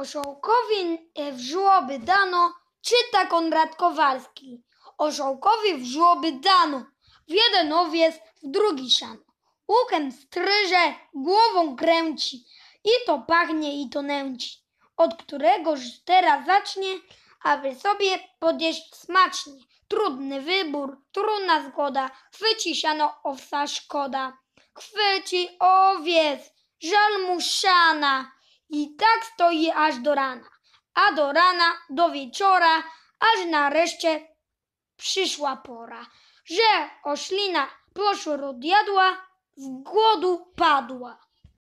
Oszołkowi e, w żłoby dano, czyta Konrad Kowalski. Oszołkowi w żłoby dano, w jeden owiec, w drugi szan. Łukiem stryże, głową kręci, i to pachnie, i to nęci. Od któregoż teraz zacznie, aby sobie podjeść smacznie. Trudny wybór, trudna zgoda, chwyci siano owsa szkoda. Chwyci owiec, żal mu szana. I tak stoi aż do rana, a do rana do wieczora, aż nareszcie przyszła pora, że oślina proszur odjadła, w głodu padła.